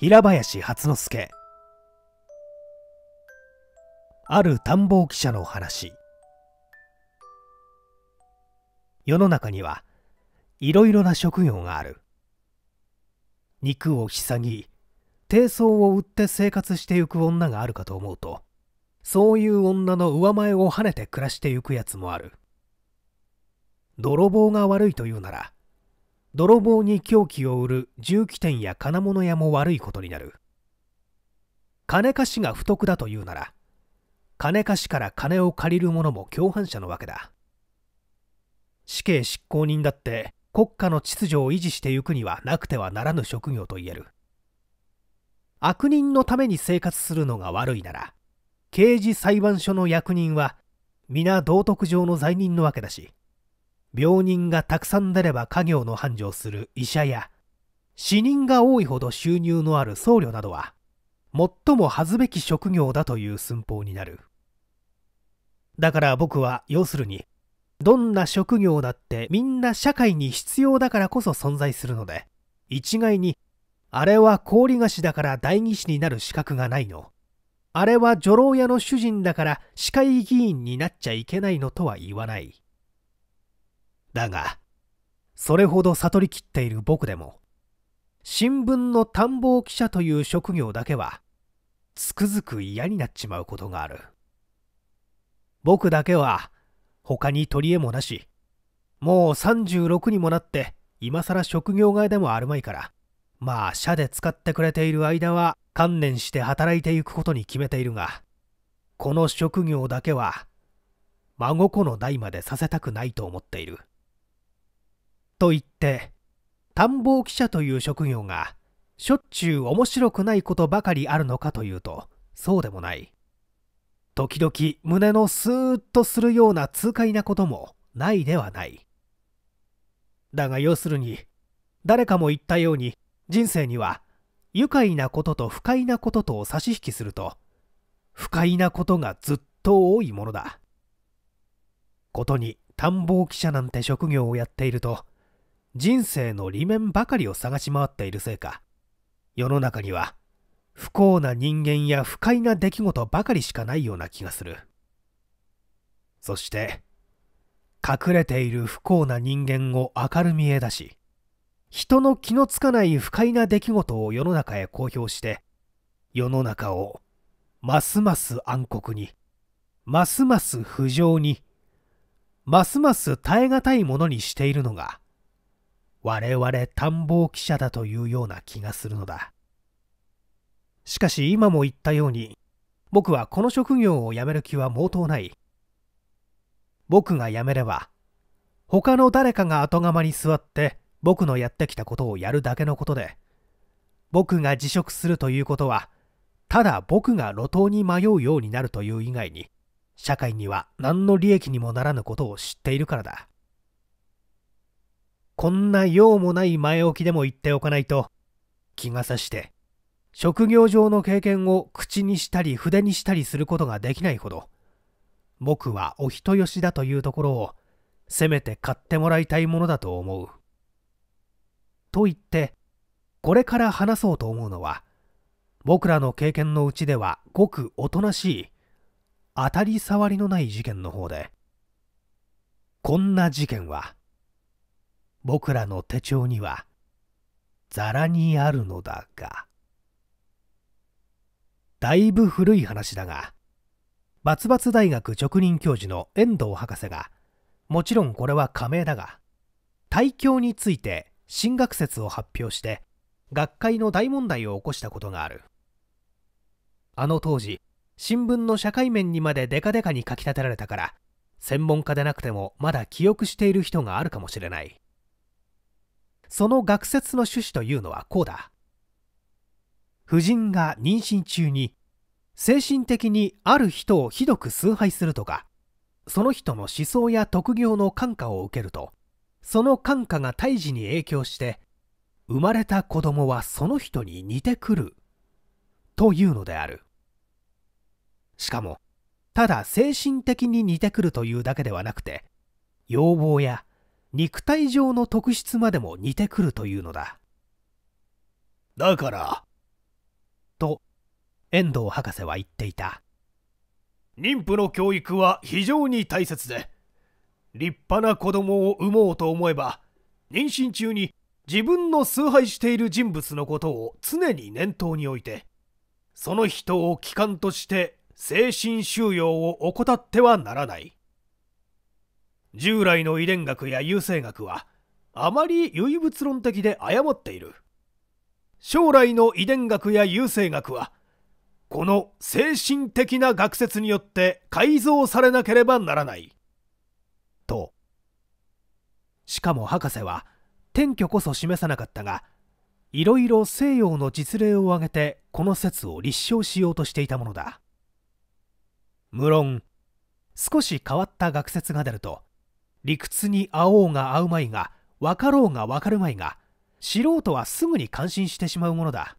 平林初之助ある探訪記者の話世の中にはいろいろな職業がある肉をひさぎ低層を売って生活してゆく女があるかと思うとそういう女の上前を跳ねて暮らしてゆくやつもある泥棒が悪いというなら泥棒に凶器を売る銃器店や金物屋も悪いことになる金貸しが不徳だというなら金貸しから金を借りる者も共犯者のわけだ死刑執行人だって国家の秩序を維持してゆくにはなくてはならぬ職業と言える悪人のために生活するのが悪いなら刑事裁判所の役人は皆道徳上の罪人のわけだし病人がたくさん出れば家業の繁盛する医者や、死人が多いほど収入のある僧侶などは、最も恥ずべき職業だという寸法になる。だから僕は、要するに、どんな職業だってみんな社会に必要だからこそ存在するので、一概に、あれは氷菓子だから代議士になる資格がないの。あれは女郎屋の主人だから科会議員になっちゃいけないのとは言わない。だが、それほど悟りきっている僕でも、新聞の探訪記者という職業だけは、つくづく嫌になっちまうことがある。僕だけは、他に取り柄もなし、もう36にもなって、今更職業外でもあるまいから、まあ、社で使ってくれている間は、観念して働いていくことに決めているが、この職業だけは、孫子の代までさせたくないと思っている。と言って探訪記者という職業がしょっちゅう面白くないことばかりあるのかというとそうでもない時々胸のスーッとするような痛快なこともないではないだが要するに誰かも言ったように人生には愉快なことと不快なこととを差し引きすると不快なことがずっと多いものだことに探訪記者なんて職業をやっていると人生の裏面ばかりを探し回っているせいか世の中には不幸な人間や不快な出来事ばかりしかないような気がするそして隠れている不幸な人間を明るみへ出し人の気のつかない不快な出来事を世の中へ公表して世の中をますます暗黒にますます不浄にますます耐え難いものにしているのが我々探訪記者だというような気がするのだ。しかし今も言ったように、僕はこの職業を辞める気は毛頭ない。僕が辞めれば、他の誰かが後釜に座って僕のやってきたことをやるだけのことで、僕が辞職するということは、ただ僕が路頭に迷うようになるという以外に、社会には何の利益にもならぬことを知っているからだ。こんな用もない前置きでも言っておかないと気がさして職業上の経験を口にしたり筆にしたりすることができないほど僕はお人よしだというところをせめて買ってもらいたいものだと思う。と言ってこれから話そうと思うのは僕らの経験のうちではごくおとなしい当たり障りのない事件の方でこんな事件は僕らの手帳にはざらにあるのだがだいぶ古い話だがバツバツ大学直任教授の遠藤博士がもちろんこれは仮名だが大教について新学説を発表して学会の大問題を起こしたことがあるあの当時新聞の社会面にまでデカデカに書き立てられたから専門家でなくてもまだ記憶している人があるかもしれないその学説の趣旨というのはこうだ婦人が妊娠中に精神的にある人をひどく崇拝するとかその人の思想や特業の感化を受けるとその感化が胎児に影響して生まれた子供はその人に似てくるというのであるしかもただ精神的に似てくるというだけではなくて要望や肉体上の特質までも似てくるというのだだからと遠藤博士は言っていた妊婦の教育は非常に大切で立派な子供を産もうと思えば妊娠中に自分の崇拝している人物のことを常に念頭に置いてその人を機関として精神収容を怠ってはならない従来の遺伝学や優生学はあまり唯物論的で誤っている将来の遺伝学や優生学はこの精神的な学説によって改造されなければならないとしかも博士は転居こそ示さなかったがいろいろ西洋の実例を挙げてこの説を立証しようとしていたものだ無論少し変わった学説が出ると理屈に会おうが合うまいが分かろうが分かるまいが素人はすぐに感心してしまうものだ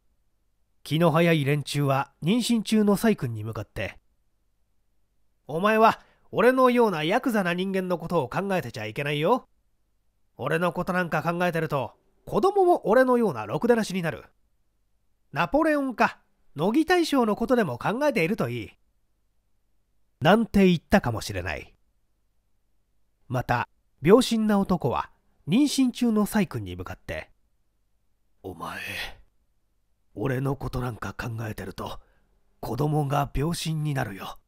気の早い連中は妊娠中のサイ君に向かって「お前は俺のようなヤクザな人間のことを考えてちゃいけないよ俺のことなんか考えてると子供も俺のようなろくでなしになるナポレオンか乃木大将のことでも考えているといい」なんて言ったかもしれない。また病心な男は妊娠中の細君に向かって「お前俺のことなんか考えてると子供が病心になるよ」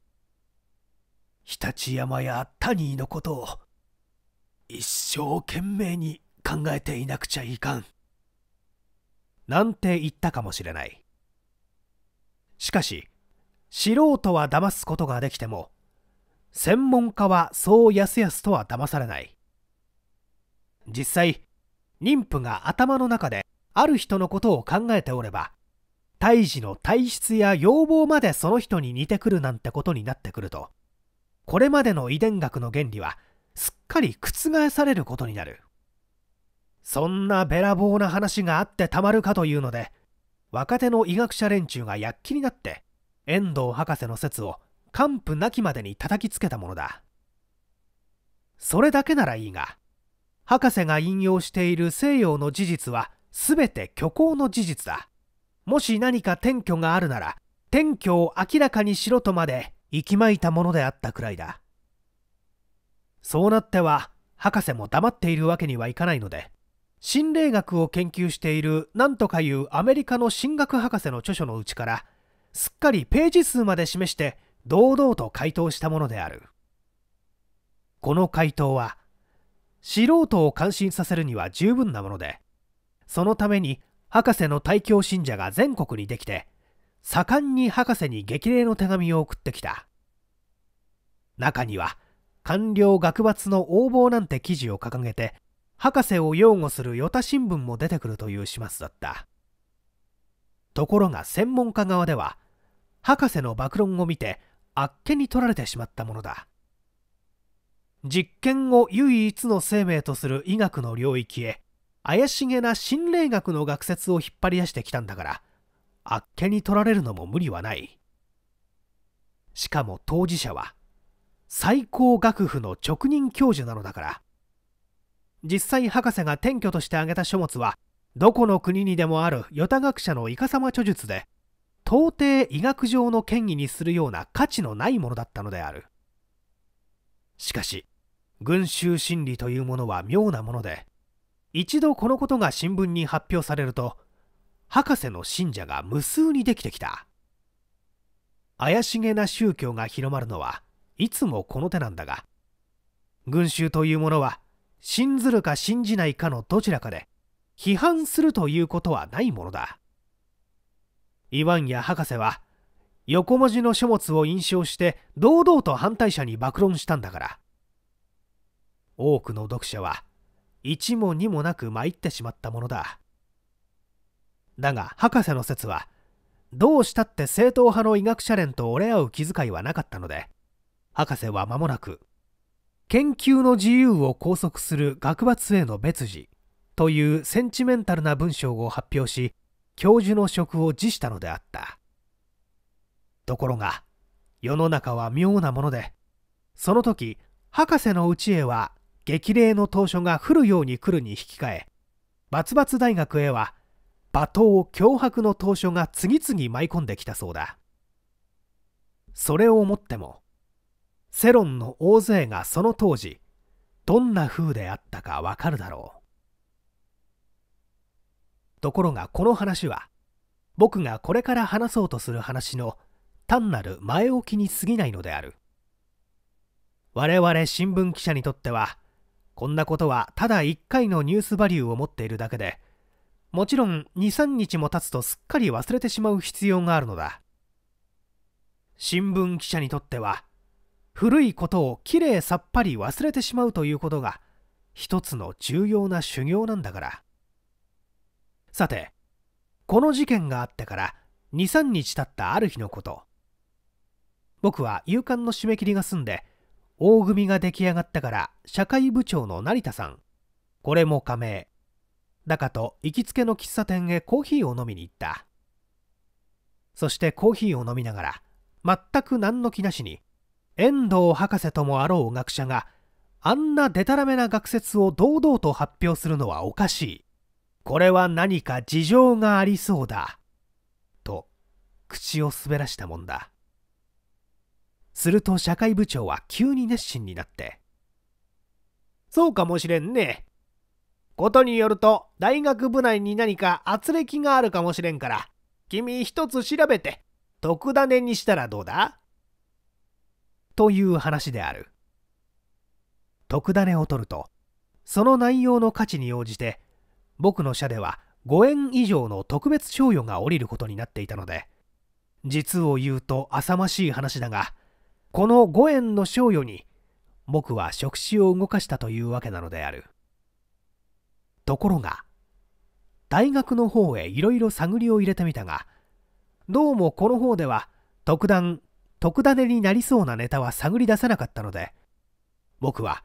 「常陸山やタニーのことを一生懸命に考えていなくちゃいかん」なんて言ったかもしれないしかし素人は騙すことができても専門家はそうやすやすとは騙されない実際妊婦が頭の中である人のことを考えておれば胎児の体質や要望までその人に似てくるなんてことになってくるとこれまでの遺伝学の原理はすっかり覆されることになるそんなべらぼうな話があってたまるかというので若手の医学者連中が躍起になって遠藤博士の説を完膚なきまでに叩きつけたものだそれだけならいいが博士が引用している西洋の事実は全て虚構の事実だもし何か転居があるなら転居を明らかにしろとまで息巻いたものであったくらいだそうなっては博士も黙っているわけにはいかないので心霊学を研究している何とかいうアメリカの神学博士の著書のうちからすっかりページ数まで示して堂々と回答したものであるこの回答は素人を感心させるには十分なものでそのために博士の大教信者が全国にできて盛んに博士に激励の手紙を送ってきた中には官僚学伐の横暴なんて記事を掲げて博士を擁護する与田新聞も出てくるという始末だったところが専門家側では博士の暴論を見てあっけに取られてしまったものだ実験を唯一の生命とする医学の領域へ怪しげな心霊学の学説を引っ張り出してきたんだからあっけに取られるのも無理はないしかも当事者は最高学府の直任教授なのだから実際博士が転居として挙げた書物はどこの国にでもある与太学者のイカサマ著述で到底医学上の権威にするような価値のないものだったのであるしかし群衆心理というものは妙なもので一度このことが新聞に発表されると博士の信者が無数にできてきた怪しげな宗教が広まるのはいつもこの手なんだが群衆というものは信ずるか信じないかのどちらかで批判するということはないものだイワンや博士は横文字の書物を印象して堂々と反対者に暴論したんだから多くの読者は一も二もなく参ってしまったものだだが博士の説はどうしたって正統派の医学者連と折れ合う気遣いはなかったので博士は間もなく研究の自由を拘束する学罰への別次というセンチメンタルな文章を発表し教授の職を辞したのであったところが世の中は妙なものでその時博士のうちへは激励の当初が降るように来るに引き換えバツバツ大学へは罵倒脅迫の当初が次々舞い込んできたそうだそれをもっても世論の大勢がその当時どんな風であったかわかるだろうところがこの話は僕がこれから話そうとする話の単なる前置きに過ぎないのである我々新聞記者にとってはこんなことはただ1回のニュースバリューを持っているだけでもちろん23日も経つとすっかり忘れてしまう必要があるのだ新聞記者にとっては古いことをきれいさっぱり忘れてしまうということが一つの重要な修行なんだからさてこの事件があってから23日経ったある日のこと僕は夕刊の締め切りが済んで大組が出来上がったから社会部長の成田さんこれも加盟だかと行きつけの喫茶店へコーヒーを飲みに行ったそしてコーヒーを飲みながら全く何の気なしに遠藤博士ともあろう学者があんなでたらめな学説を堂々と発表するのはおかしいこれは何か事情がありそうだ。と、口を滑らしたもんだ。すると社会部長は急に熱心になって、そうかもしれんね。ことによると、大学部内に何か圧力があるかもしれんから、君一つ調べて、特ダネにしたらどうだという話である。特ダネを取ると、その内容の価値に応じて僕の社では5円以上の特別賞与が下りることになっていたので実を言うと浅ましい話だがこの5円の賞与に僕は触手を動かしたというわけなのであるところが大学の方へいろいろ探りを入れてみたがどうもこの方では特段特ダネになりそうなネタは探り出せなかったので僕は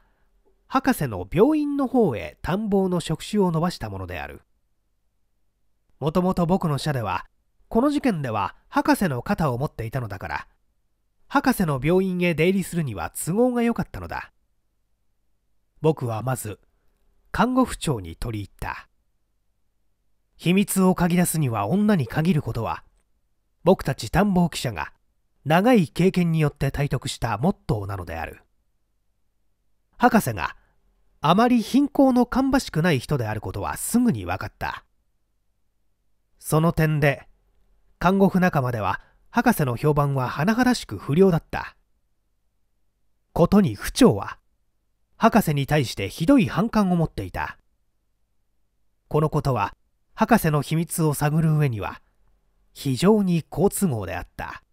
博士の病院の方へ探訪の触手を伸ばしたものであるもともと僕の社ではこの事件では博士の肩を持っていたのだから博士の病院へ出入りするには都合が良かったのだ僕はまず看護婦長に取り入った秘密を嗅ぎ出すには女に限ることは僕たち探訪記者が長い経験によって体得したモットーなのである博士があまり貧困の芳しくない人であることはすぐに分かったその点で看護婦仲間では博士の評判は甚だしく不良だったことに府長は博士に対してひどい反感を持っていたこのことは博士の秘密を探る上には非常に好都合であった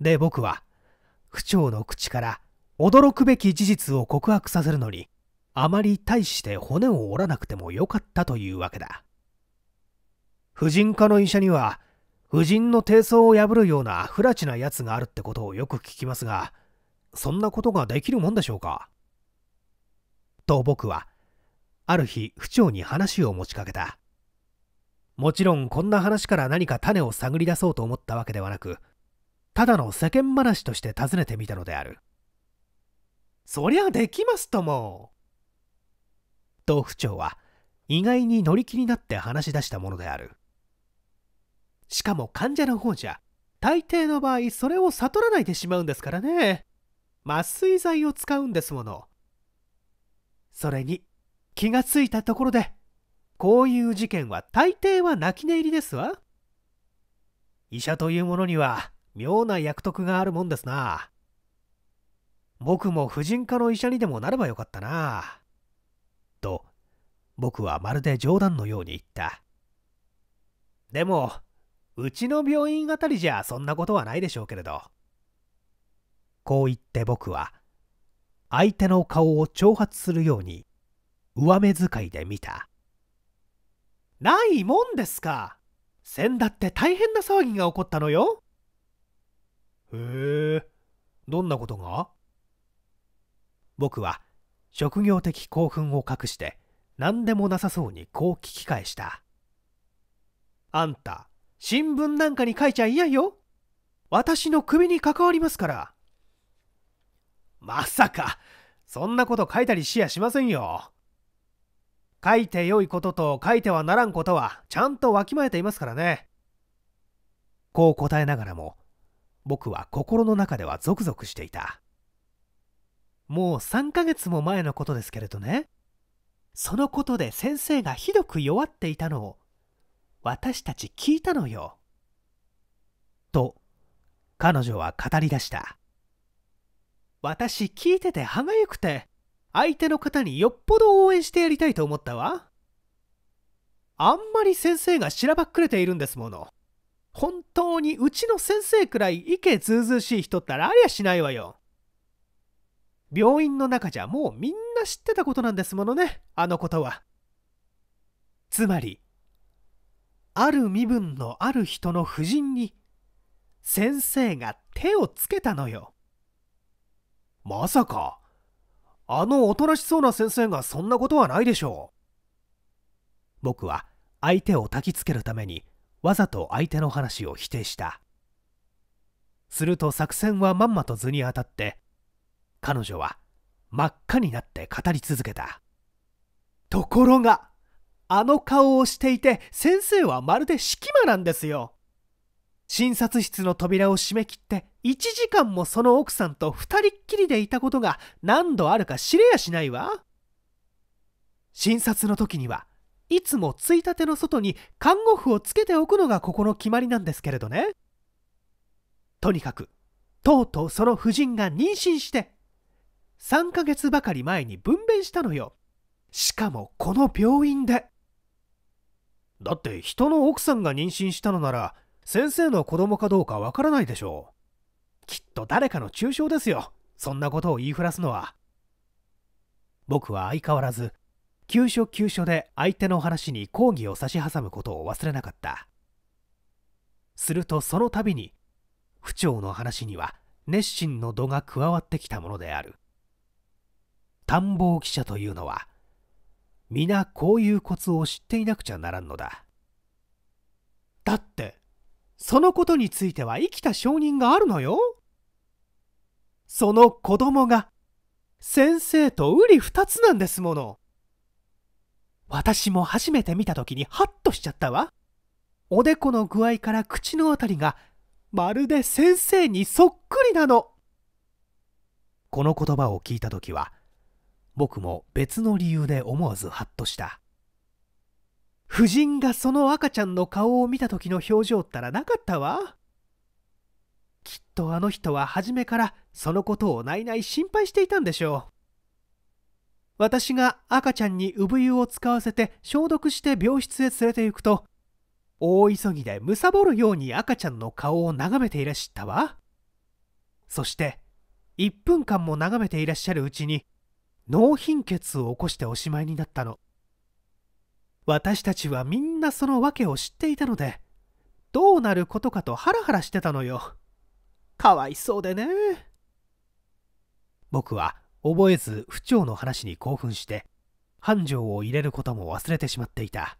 で僕は府長の口から驚くべき事実を告白させるのにあまり大して骨を折らなくてもよかったというわけだ婦人科の医者には婦人の低層を破るような不らちなやつがあるってことをよく聞きますがそんなことができるもんでしょうかと僕はある日府長に話を持ちかけたもちろんこんな話から何か種を探り出そうと思ったわけではなくただの世間話として尋ねてみたのであるそりゃできますとも。豆腐長は意外に乗り気になって話し出したものである。しかも患者の方じゃ、大抵の場合それを悟らないでしまうんですからね。麻酔剤を使うんですもの。それに、気がついたところで、こういう事件は大抵は泣き寝入りですわ。医者というものには妙な役得があるもんですな。僕も婦人科の医者にでもなればよかったな。と、僕はまるで冗談のように言った。でも、うちの病院あたりじゃそんなことはないでしょうけれど。こう言って僕は、相手の顔を挑発するように、上目遣いで見た。ないもんですか先だって大変な騒ぎが起こったのよ。へえ、どんなことが僕は職業的興奮を隠して何でもなさそうにこう聞き返したあんた新聞なんかに書いちゃ嫌よ私の首に関わりますからまさかそんなこと書いたりしやしませんよ書いてよいことと書いてはならんことはちゃんとわきまえていますからねこう答えながらも僕は心の中ではゾクゾクしていたもう3ヶ月も前のことですけれどねそのことで先生がひどく弱っていたのを私たち聞いたのよ。と彼女は語り出した私聞いてて歯がゆくて相手の方によっぽど応援してやりたいと思ったわあんまり先生がしらばっくれているんですもの本当にうちの先生くらい意気ずうずうしい人ったらありゃしないわよ病院の中じゃもうみんな知ってたことなんですものねあのことはつまりある身分のある人の夫人に先生が手をつけたのよまさかあのおとなしそうな先生がそんなことはないでしょう僕は相手を焚きつけるためにわざと相手の話を否定したすると作戦はまんまと図に当たって彼女は真っ赤になって語り続けた。ところが、あの顔をしていて先生はまるで隙間なんですよ。診察室の扉を閉め切って1時間もその奥さんと2人っきりでいたことが何度あるか知れやしないわ。診察の時にはいつもついたての外に看護婦をつけておくのがここの決まりなんですけれどね。とにかくとうとうその夫人が妊娠して3ヶ月ばかり前に分娩したのよ。しかもこの病院で。だって人の奥さんが妊娠したのなら先生の子供かどうかわからないでしょう。きっと誰かの中傷ですよ。そんなことを言いふらすのは。僕は相変わらず急所急所で相手の話に抗議を差し挟むことを忘れなかった。するとその度に府長の話には熱心の度が加わってきたものである。探訪記者というのは皆こういうコツを知っていなくちゃならんのだだってそのことについては生きた証人があるのよその子供が先生と瓜二つなんですもの私も初めて見た時にハッとしちゃったわおでこの具合から口のあたりがまるで先生にそっくりなのこの言葉を聞いた時は僕も別の理由で思わずハッとした夫人がその赤ちゃんの顔を見た時の表情ったらなかったわきっとあの人は初めからそのことをないない心配していたんでしょう私が赤ちゃんに産湯を使わせて消毒して病室へ連れて行くと大急ぎでむさぼるように赤ちゃんの顔を眺めていらっしゃったわそして1分間も眺めていらっしゃるうちに脳貧血を起こしておしまいになったの私たちはみんなその訳を知っていたのでどうなることかとハラハラしてたのよかわいそうでね僕は覚えず府長の話に興奮して繁盛を入れることも忘れてしまっていた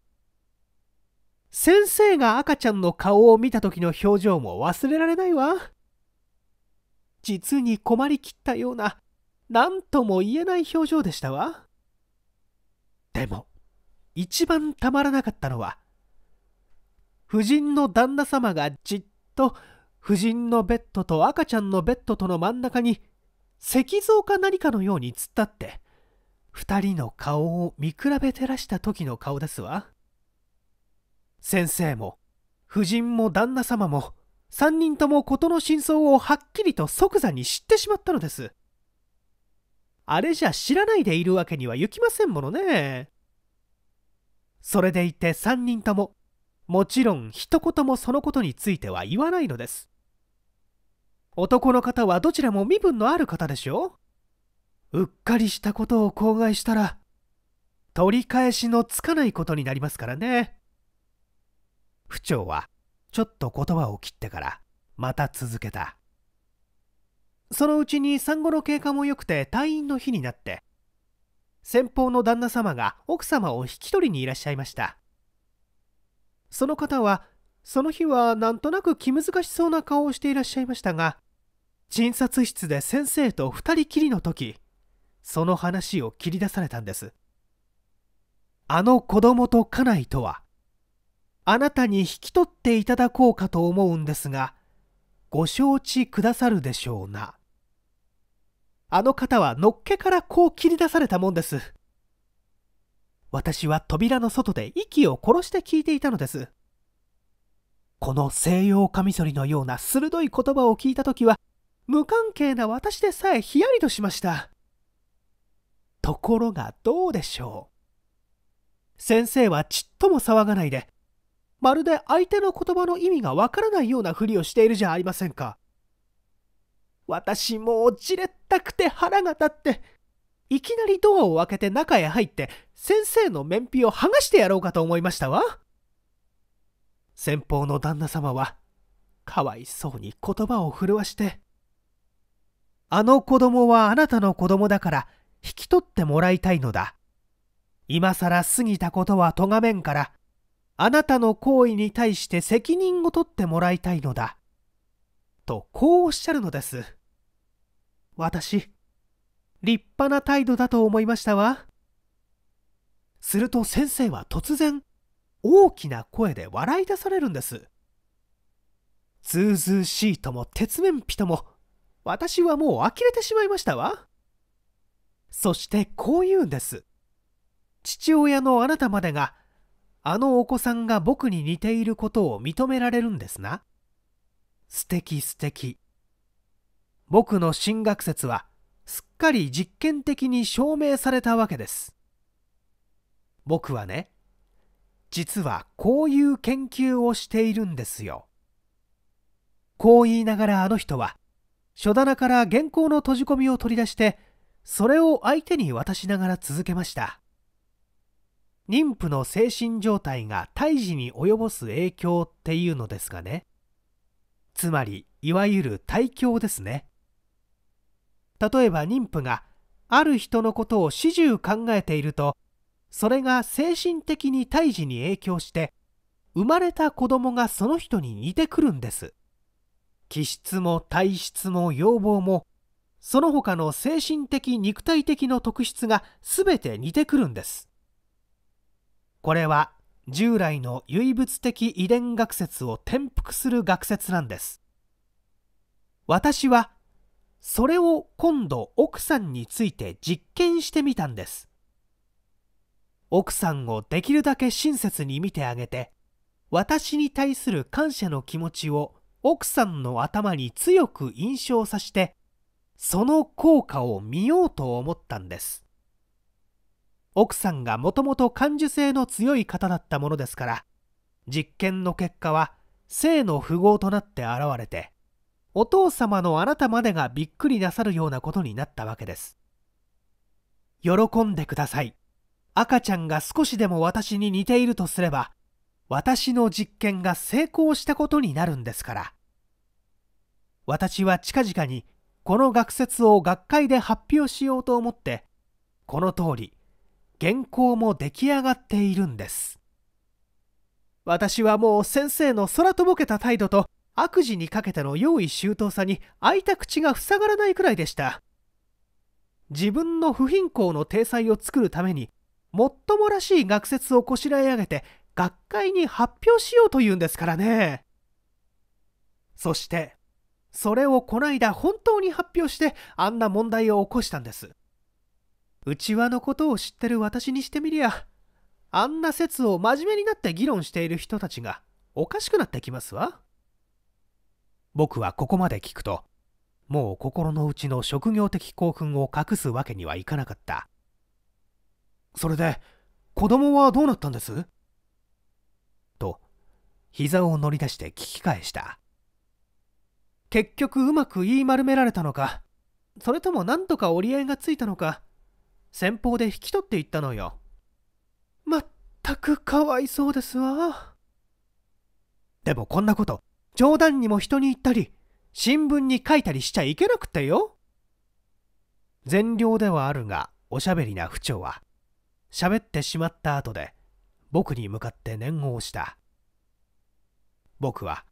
先生が赤ちゃんの顔を見た時の表情も忘れられないわ実に困りきったような何とも言えない表情でしたわ。でも、一番たまらなかったのは、夫人の旦那様がじっと夫人のベッドと赤ちゃんのベッドとの真ん中に石像か何かのように突っ立って2人の顔を見比べ照らした時の顔ですわ先生も夫人も旦那様も3人とも事の真相をはっきりと即座に知ってしまったのですあれじゃ知らないでいるわけにはいきませんものね。それでいて3人とも、もちろん一言もそのことについては言わないのです。男の方はどちらも身分のある方でしょうっかりしたことを口外したら、取り返しのつかないことになりますからね。府長は、ちょっと言葉を切ってから、また続けた。そのうちに産後の経過も良くて退院の日になって先方の旦那様が奥様を引き取りにいらっしゃいましたその方はその日はなんとなく気難しそうな顔をしていらっしゃいましたが診察室で先生と2人きりの時その話を切り出されたんですあの子供と家内とはあなたに引き取っていただこうかと思うんですがご承知くださるでしょうなあの方はのっけからこう切り出されたもんです。私は扉の外で息を殺して聞いていたのです。この西洋カミソリのような鋭い言葉を聞いた時は、無関係な私でさえヒヤリとしました。ところがどうでしょう。先生はちっとも騒がないで、まるで相手の言葉の意味がわからないようなふりをしているじゃありませんか。私もうじれったくて腹が立って、いきなりドアを開けて中へ入って、先生の面皮を剥がしてやろうかと思いましたわ。先方の旦那様は、かわいそうに言葉を震わして、あの子供はあなたの子供だから、引き取ってもらいたいのだ。今さら過ぎたことはとがめんから、あなたの行為に対して責任を取ってもらいたいのだ。と、こうおっしゃるのです。私。立派な態度だと思いましたわ。すると先生は突然、大きな声で笑い出されるんです。ズーズーしいとも鉄面皮とも、私はもう呆れてしまいましたわ。そしてこう言うんです。父親のあなたまでが、あのお子さんが僕に似ていることを認められるんですな。素敵素敵。僕の進学説はすっかり実験的に証明されたわけです僕はね実はこういう研究をしているんですよこう言いながらあの人は書棚から原稿の閉じ込みを取り出してそれを相手に渡しながら続けました妊婦の精神状態が胎児に及ぼす影響っていうのですがねつまりいわゆる胎教ですね例えば妊婦がある人のことを始終考えているとそれが精神的に胎児に影響して生まれた子供がその人に似てくるんです気質も体質も要望もその他の精神的肉体的の特質が全て似てくるんですこれは従来の唯物的遺伝学説を転覆する学説なんです私はそれを今度奥さんについて実験してみたんです奥さんをできるだけ親切に見てあげて私に対する感謝の気持ちを奥さんの頭に強く印象させてその効果を見ようと思ったんです奥さんがもともと感受性の強い方だったものですから実験の結果は性の符号となって現れてお父様のあなたまでがびっくりなさるようなことになったわけです喜んでください赤ちゃんが少しでも私に似ているとすれば私の実験が成功したことになるんですから私は近々にこの学説を学会で発表しようと思ってこの通り原稿も出来上がっているんです私はもう先生の空とぼけた態度と悪事にかけての用意周到さに開いた口が塞がらないくらいでした自分の不貧困の体裁を作るためにもっともらしい学説をこしらえ上げて学会に発表しようというんですからねそしてそれをこないだ本当に発表してあんな問題を起こしたんですうちわのことを知ってる私にしてみりゃあんな説を真面目になって議論している人たちがおかしくなってきますわ僕はここまで聞くともう心の内の職業的興奮を隠すわけにはいかなかったそれで子供はどうなったんですと膝を乗り出して聞き返した結局うまく言い丸められたのかそれとも何とか折り合いがついたのか先方で引き取っていったのよまったくかわいそうですわでもこんなこと冗談にも人に言ったり、新聞に書いたりしちゃいけなくてよ。善良ではあるが、おしゃべりな府長は、喋ってしまった後で、僕に向かって念を押した。僕は、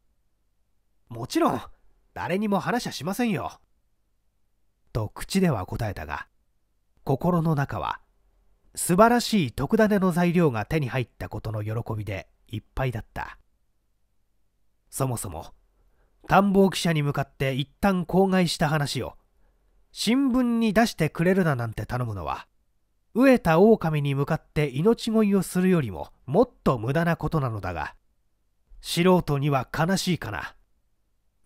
もちろん、誰にも話はしませんよ。と口では答えたが、心の中は、素晴らしい特ダネの材料が手に入ったことの喜びでいっぱいだった。そもそも探訪記者に向かって一旦口外した話を新聞に出してくれるななんて頼むのは飢えた狼に向かって命乞いをするよりももっと無駄なことなのだが素人には悲しいかな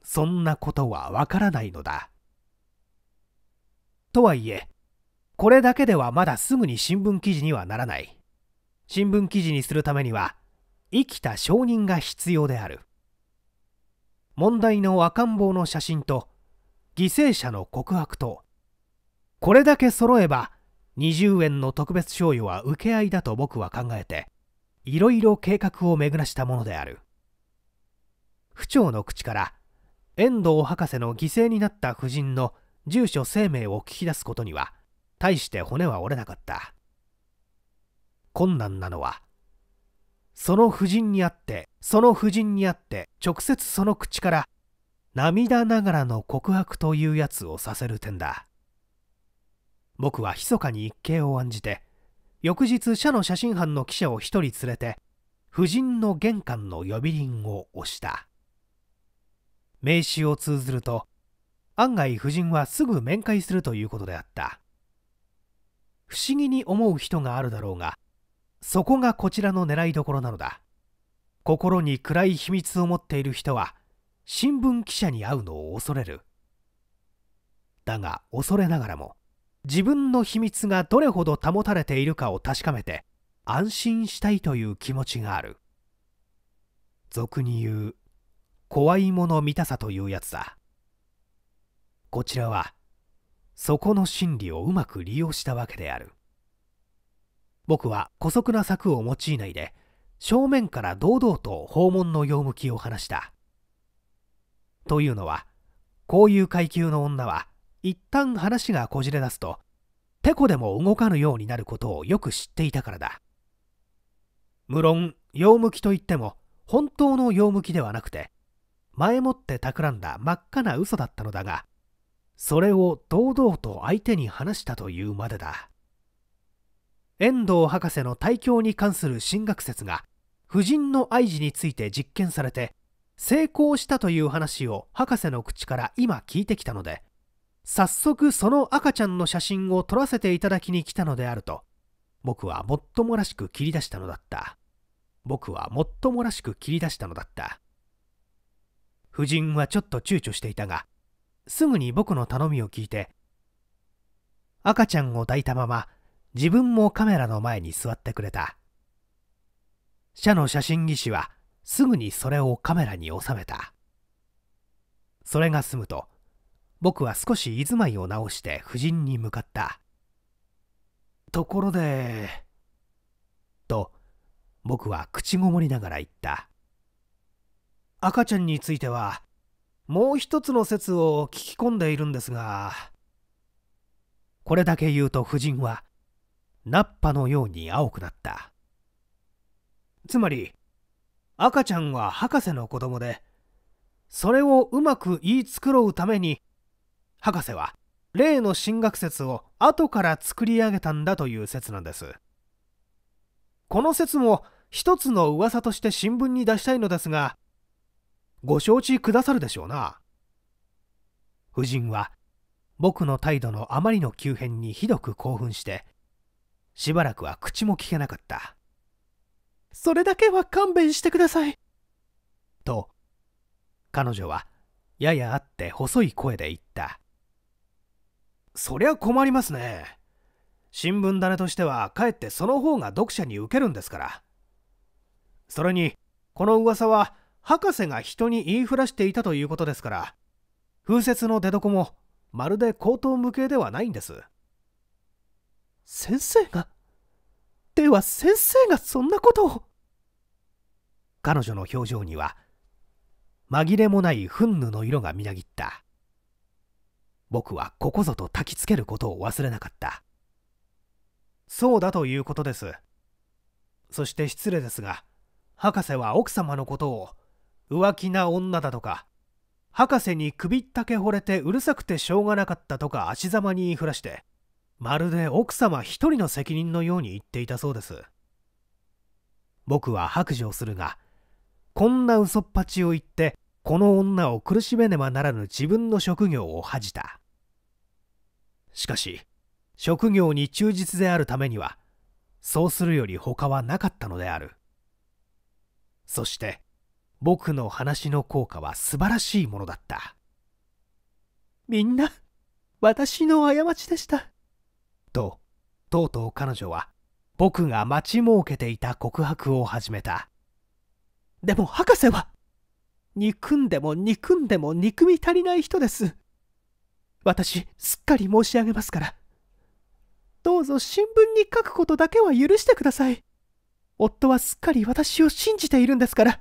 そんなことはわからないのだとはいえこれだけではまだすぐに新聞記事にはならない新聞記事にするためには生きた証人が必要である問題の赤ん坊の写真と犠牲者の告白とこれだけ揃えば20円の特別賞与は請け合いだと僕は考えていろいろ計画を巡らしたものである府長の口から遠藤博士の犠牲になった夫人の住所生命を聞き出すことには大して骨は折れなかった困難なのはその夫人に会ってその夫人に会って直接その口から涙ながらの告白というやつをさせる点だ僕は密かに一計を案じて翌日社の写真班の記者を一人連れて夫人の玄関の呼び鈴を押した名刺を通ずると案外夫人はすぐ面会するということであった不思議に思う人があるだろうがそこがこちらの狙いどころなのだ心に暗い秘密を持っている人は新聞記者に会うのを恐れるだが恐れながらも自分の秘密がどれほど保たれているかを確かめて安心したいという気持ちがある俗に言う怖いもの見たさというやつだこちらはそこの心理をうまく利用したわけである僕は姑息な策を用いないで正面から堂々と訪問の用向きを話したというのはこういう階級の女は一旦話がこじれ出すとてこでも動かぬようになることをよく知っていたからだ無論用向きといっても本当の用向きではなくて前もって企んだ真っ赤な嘘だったのだがそれを堂々と相手に話したというまでだ遠藤博士の胎教に関する神学説が夫人の愛児について実験されて成功したという話を博士の口から今聞いてきたので早速その赤ちゃんの写真を撮らせていただきに来たのであると僕はもっともらしく切り出したのだった僕はもっともらしく切り出したのだった夫人はちょっと躊躇していたがすぐに僕の頼みを聞いて赤ちゃんを抱いたまま自分もカメラの前に座ってくれた。社の写真技師はすぐにそれをカメラに収めた。それが済むと、僕は少し居住まいを直して夫人に向かった。ところで、と、僕は口ごもりながら言った。赤ちゃんについては、もう一つの説を聞き込んでいるんですが、これだけ言うと夫人はナッパのように青くなったつまり赤ちゃんは博士の子供でそれをうまく言い繕うために博士は例の進学説を後から作り上げたんだという説なんですこの説も一つの噂として新聞に出したいのですがご承知くださるでしょうな夫人は僕の態度のあまりの急変にひどく興奮してしばらくは口も聞けなかったそれだけは勘弁してくださいと彼女はややあって細い声で言ったそりゃ困りますね新聞種としてはかえってその方が読者に受けるんですからそれにこの噂は博士が人に言いふらしていたということですから風説の出どこもまるで口頭無形ではないんです先生がでは先生がそんなことを彼女の表情には紛れもない憤怒の色がみなぎった僕はここぞと焚きつけることを忘れなかったそうだということですそして失礼ですが博士は奥様のことを浮気な女だとか博士に首ったけ惚れてうるさくてしょうがなかったとか足ざまに言いふらしてまるで奥様一人の責任のように言っていたそうです僕は白状するがこんな嘘っぱちを言ってこの女を苦しめねばならぬ自分の職業を恥じたしかし職業に忠実であるためにはそうするより他はなかったのであるそして僕の話の効果は素晴らしいものだったみんな私の過ちでしたととうとう彼女は僕が待ち設けていた告白を始めたでも博士は憎んでも憎んでも憎み足りない人です私すっかり申し上げますからどうぞ新聞に書くことだけは許してください夫はすっかり私を信じているんですから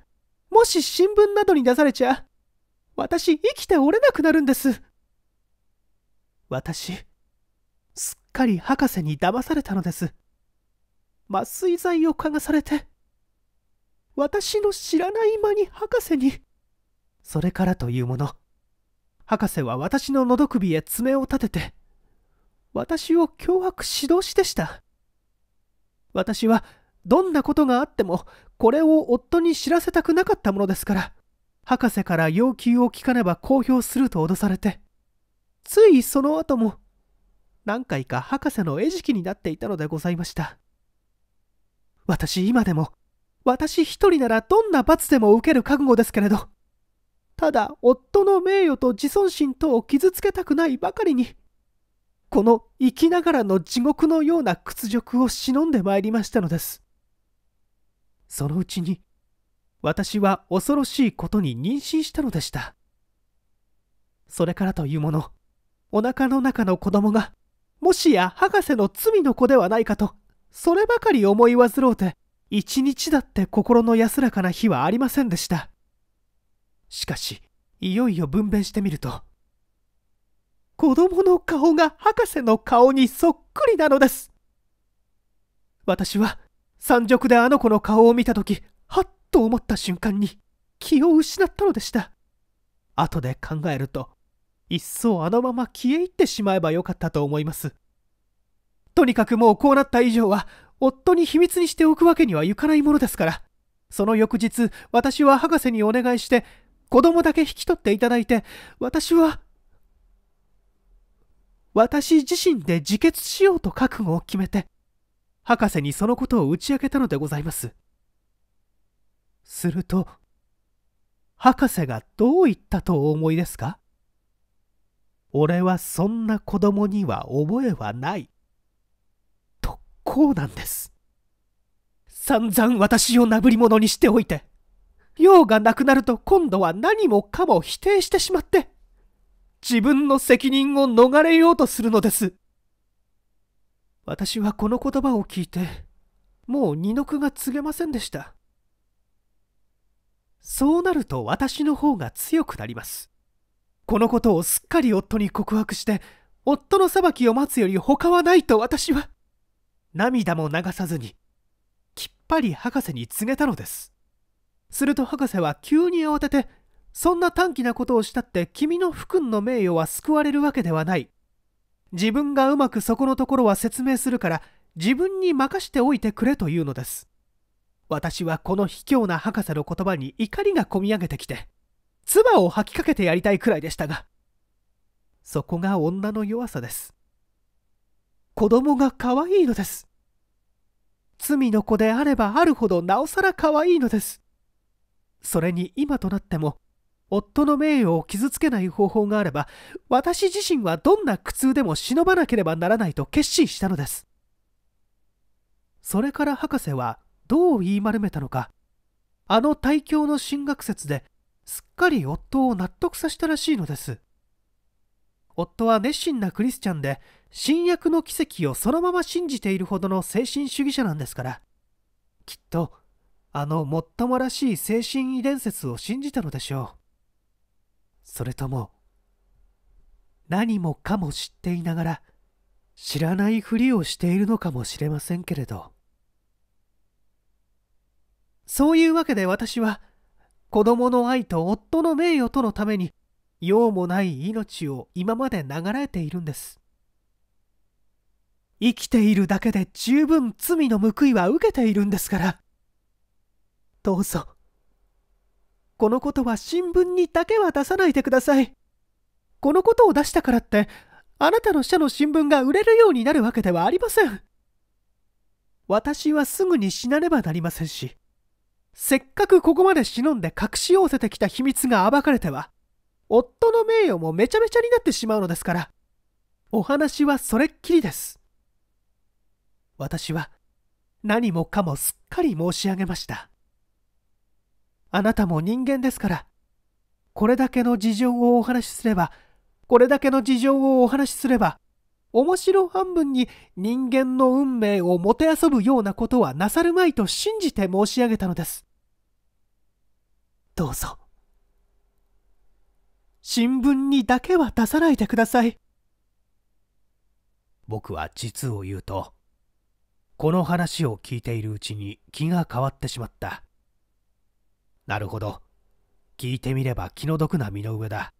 もし新聞などに出されちゃ私生きておれなくなるんです私かり博士に騙されたのです麻酔剤を嗅がされて私の知らない間に博士にそれからというもの博士は私の喉首へ爪を立てて私を脅迫指導しでした私はどんなことがあってもこれを夫に知らせたくなかったものですから博士から要求を聞かねば公表すると脅されてついその後も何回か博士の餌食になっていたのでございました私今でも私一人ならどんな罰でも受ける覚悟ですけれどただ夫の名誉と自尊心等を傷つけたくないばかりにこの生きながらの地獄のような屈辱を忍んでまいりましたのですそのうちに私は恐ろしいことに妊娠したのでしたそれからというものおなかの中の子供がもしや博士の罪の子ではないかと、そればかり思い煩うて、一日だって心の安らかな日はありませんでした。しかし、いよいよ分娩してみると、子供の顔が博士の顔にそっくりなのです。私は、山直であの子の顔を見た時、はっと思った瞬間に、気を失ったのでした。後で考えると、いっそあのまま消え入ってしまえばよかったと思います。とにかくもうこうなった以上は、夫に秘密にしておくわけにはいかないものですから。その翌日、私は博士にお願いして、子供だけ引き取っていただいて、私は、私自身で自決しようと覚悟を決めて、博士にそのことを打ち明けたのでございます。すると、博士がどう言ったとお思いですか俺はそんな子供には覚えはない。と、こうなんです。散々私をなぶり者にしておいて、用がなくなると今度は何もかも否定してしまって、自分の責任を逃れようとするのです。私はこの言葉を聞いて、もう二の句が告げませんでした。そうなると私の方が強くなります。このことをすっかり夫に告白して夫の裁きを待つより他はないと私は涙も流さずにきっぱり博士に告げたのですすると博士は急に慌ててそんな短気なことをしたって君の不君の名誉は救われるわけではない自分がうまくそこのところは説明するから自分に任しておいてくれというのです私はこの卑怯な博士の言葉に怒りがこみ上げてきて唾を吐きかけてやりたいくらいでしたがそこが女の弱さです子供が可愛いのです罪の子であればあるほどなおさら可愛いのですそれに今となっても夫の名誉を傷つけない方法があれば私自身はどんな苦痛でも忍ばなければならないと決心したのですそれから博士はどう言い丸めたのかあの大教の進学説ですっかり夫を納得させたらしいのです夫は熱心なクリスチャンで新約の奇跡をそのまま信じているほどの精神主義者なんですからきっとあのもっともらしい精神遺伝説を信じたのでしょうそれとも何もかも知っていながら知らないふりをしているのかもしれませんけれどそういうわけで私は子供の愛と夫の名誉とのために用もない命を今まで流れているんです生きているだけで十分罪の報いは受けているんですからどうぞこのことは新聞にだけは出さないでくださいこのことを出したからってあなたの社の新聞が売れるようになるわけではありません私はすぐに死なねばなりませんしせっかくここまで忍んで隠し寄せてきた秘密が暴かれては、夫の名誉もめちゃめちゃになってしまうのですから、お話はそれっきりです。私は何もかもすっかり申し上げました。あなたも人間ですから、これだけの事情をお話しすれば、これだけの事情をお話しすれば、面白半分に人間の運命をもてあそぶようなことはなさるまいと信じて申し上げたのです。どうぞ。新聞にだけは出さないでください。僕は実を言うと、この話を聞いているうちに気が変わってしまった。なるほど。聞いてみれば気の毒な身の上だ。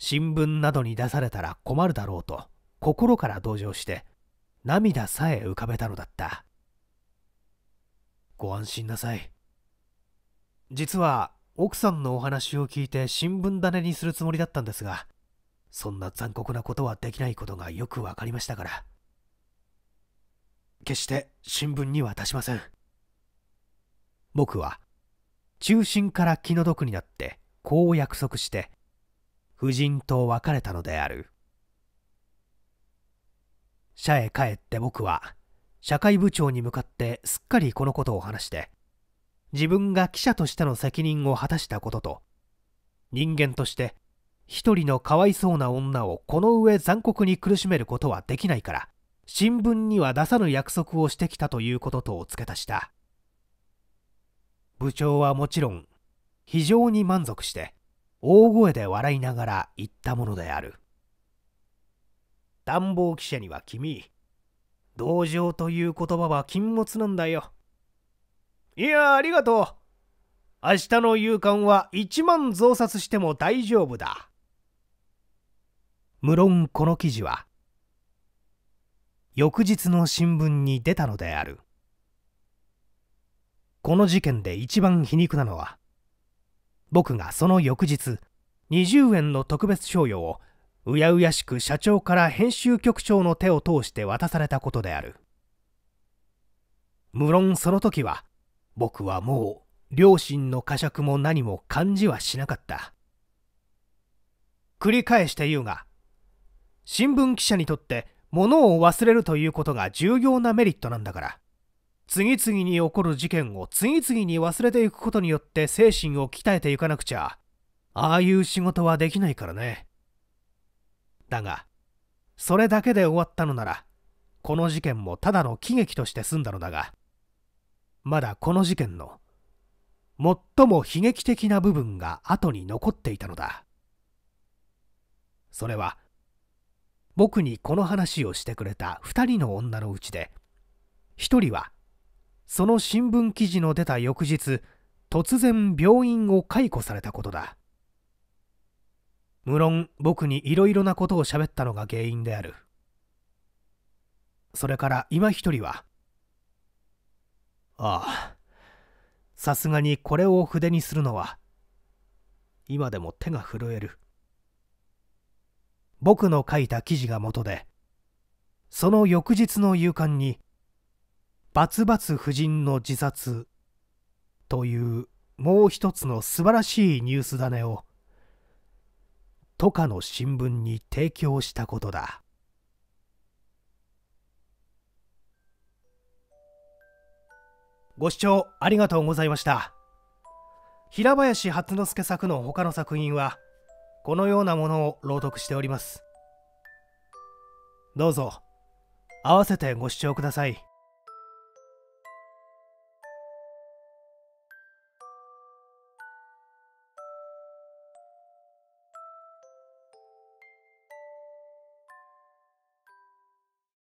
新聞などに出されたら困るだろうと心から同情して涙さえ浮かべたのだったご安心なさい実は奥さんのお話を聞いて新聞種にするつもりだったんですがそんな残酷なことはできないことがよく分かりましたから決して新聞には出しません僕は中心から気の毒になってこう約束して夫人と別れたのである社へ帰って僕は社会部長に向かってすっかりこのことを話して自分が記者としての責任を果たしたことと人間として一人のかわいそうな女をこの上残酷に苦しめることはできないから新聞には出さぬ約束をしてきたということと付け足した部長はもちろん非常に満足して大声で笑いながら言ったものである暖房記者には君同情という言葉は禁物なんだよいやありがとう明日の夕刊は1万増刷しても大丈夫だ無論この記事は翌日の新聞に出たのであるこの事件で一番皮肉なのは僕がその翌日20円の特別賞与をうやうやしく社長から編集局長の手を通して渡されたことである無論その時は僕はもう両親の呵責も何も感じはしなかった繰り返して言うが新聞記者にとって物を忘れるということが重要なメリットなんだから次々に起こる事件を次々に忘れていくことによって精神を鍛えていかなくちゃ、ああいう仕事はできないからね。だが、それだけで終わったのなら、この事件もただの喜劇として済んだのだが、まだこの事件の、最も悲劇的な部分が後に残っていたのだ。それは、僕にこの話をしてくれた2人の女のうちで、1人はその新聞記事の出た翌日突然病院を解雇されたことだ無論僕にいろいろなことを喋ったのが原因であるそれから今一人はああさすがにこれを筆にするのは今でも手が震える僕の書いた記事が元でその翌日の夕刊にバツバツ夫人の自殺というもう一つの素晴らしいニュース種を都下の新聞に提供したことだご視聴ありがとうございました平林初之助作の他の作品はこのようなものを朗読しておりますどうぞ合わせてご視聴ください。